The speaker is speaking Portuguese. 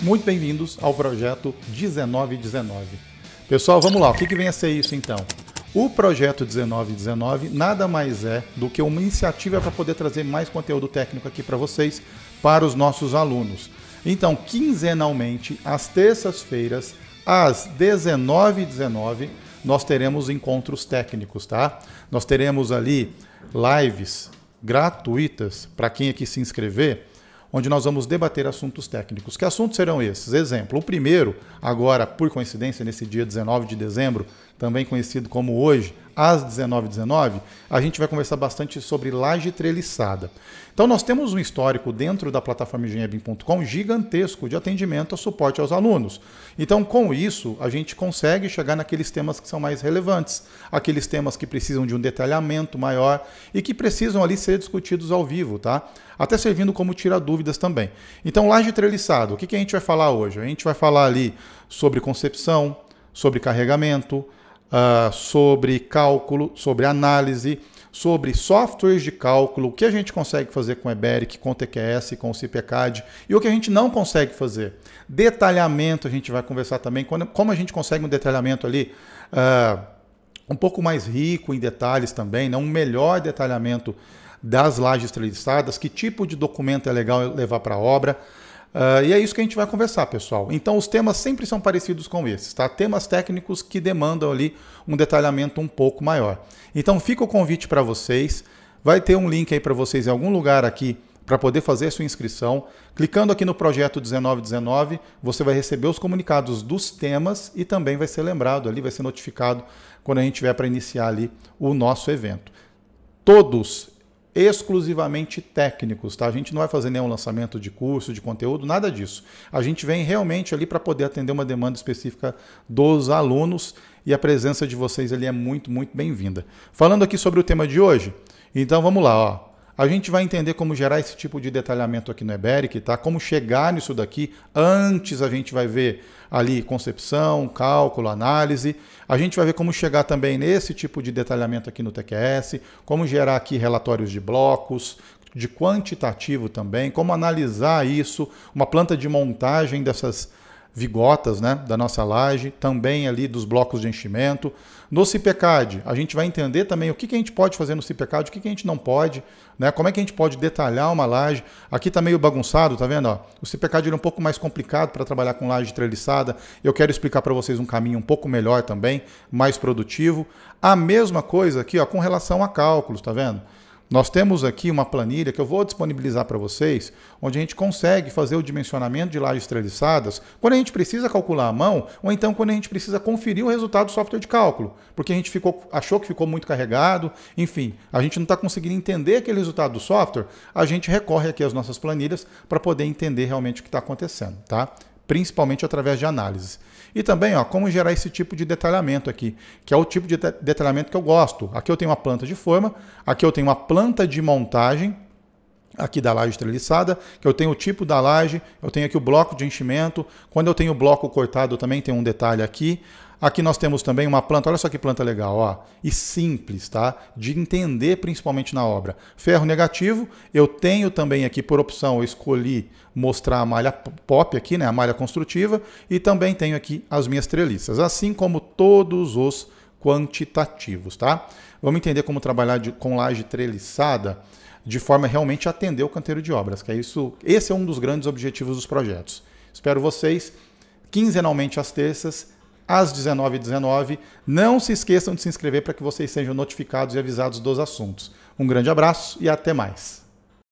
Muito bem-vindos ao projeto 1919. Pessoal, vamos lá. O que, que vem a ser isso então? O projeto 1919 nada mais é do que uma iniciativa para poder trazer mais conteúdo técnico aqui para vocês, para os nossos alunos. Então, quinzenalmente, às terças-feiras, às 19h19, 19, nós teremos encontros técnicos, tá? Nós teremos ali lives gratuitas para quem aqui se inscrever onde nós vamos debater assuntos técnicos. Que assuntos serão esses? Exemplo, o primeiro, agora por coincidência, nesse dia 19 de dezembro, também conhecido como hoje, às 19h19, a gente vai conversar bastante sobre laje treliçada. Então, nós temos um histórico dentro da plataforma engenharia.com gigantesco de atendimento a suporte aos alunos. Então, com isso, a gente consegue chegar naqueles temas que são mais relevantes, aqueles temas que precisam de um detalhamento maior e que precisam ali ser discutidos ao vivo, tá? Até servindo como tirar dúvidas também. Então, laje treliçada, o que, que a gente vai falar hoje? A gente vai falar ali sobre concepção, sobre carregamento, uh, sobre cálculo, sobre análise, sobre softwares de cálculo, o que a gente consegue fazer com o EBERIC, com o TQS, com o CPCAD e o que a gente não consegue fazer. Detalhamento, a gente vai conversar também, quando, como a gente consegue um detalhamento ali uh, um pouco mais rico em detalhes também, né? um melhor detalhamento das lajes treliçadas, que tipo de documento é legal levar para a obra. Uh, e é isso que a gente vai conversar, pessoal. Então, os temas sempre são parecidos com esses, tá? Temas técnicos que demandam ali um detalhamento um pouco maior. Então, fica o convite para vocês. Vai ter um link aí para vocês em algum lugar aqui para poder fazer sua inscrição. Clicando aqui no projeto 1919, você vai receber os comunicados dos temas e também vai ser lembrado ali, vai ser notificado quando a gente tiver para iniciar ali o nosso evento. Todos exclusivamente técnicos, tá? A gente não vai fazer nenhum lançamento de curso, de conteúdo, nada disso. A gente vem realmente ali para poder atender uma demanda específica dos alunos e a presença de vocês ali é muito, muito bem-vinda. Falando aqui sobre o tema de hoje, então vamos lá, ó. A gente vai entender como gerar esse tipo de detalhamento aqui no Eberic, tá? Como chegar nisso daqui. Antes a gente vai ver ali concepção, cálculo, análise. A gente vai ver como chegar também nesse tipo de detalhamento aqui no TQS, como gerar aqui relatórios de blocos, de quantitativo também, como analisar isso, uma planta de montagem dessas vigotas né, da nossa laje, também ali dos blocos de enchimento. No CIPECAD, a gente vai entender também o que, que a gente pode fazer no CIPECAD, o que, que a gente não pode, né? como é que a gente pode detalhar uma laje. Aqui está meio bagunçado, tá vendo? Ó, o CIPECAD é um pouco mais complicado para trabalhar com laje treliçada. Eu quero explicar para vocês um caminho um pouco melhor também, mais produtivo. A mesma coisa aqui ó, com relação a cálculos, tá vendo? Nós temos aqui uma planilha que eu vou disponibilizar para vocês, onde a gente consegue fazer o dimensionamento de lajes treliçadas quando a gente precisa calcular à mão, ou então quando a gente precisa conferir o resultado do software de cálculo, porque a gente ficou, achou que ficou muito carregado, enfim, a gente não está conseguindo entender aquele resultado do software, a gente recorre aqui às nossas planilhas para poder entender realmente o que está acontecendo, tá? principalmente através de análises. E também, ó, como gerar esse tipo de detalhamento aqui, que é o tipo de detalhamento que eu gosto. Aqui eu tenho uma planta de forma, aqui eu tenho uma planta de montagem, aqui da laje treliçada, que eu tenho o tipo da laje, eu tenho aqui o bloco de enchimento, quando eu tenho o bloco cortado também tem um detalhe aqui, Aqui nós temos também uma planta, olha só que planta legal, ó, e simples, tá? De entender principalmente na obra. Ferro negativo, eu tenho também aqui por opção, eu escolhi mostrar a malha pop aqui, né, a malha construtiva, e também tenho aqui as minhas treliças, assim como todos os quantitativos, tá? Vamos entender como trabalhar de, com laje treliçada de forma a realmente atender o canteiro de obras, que é isso, esse é um dos grandes objetivos dos projetos. Espero vocês quinzenalmente às terças às 19h19. 19. Não se esqueçam de se inscrever para que vocês sejam notificados e avisados dos assuntos. Um grande abraço e até mais.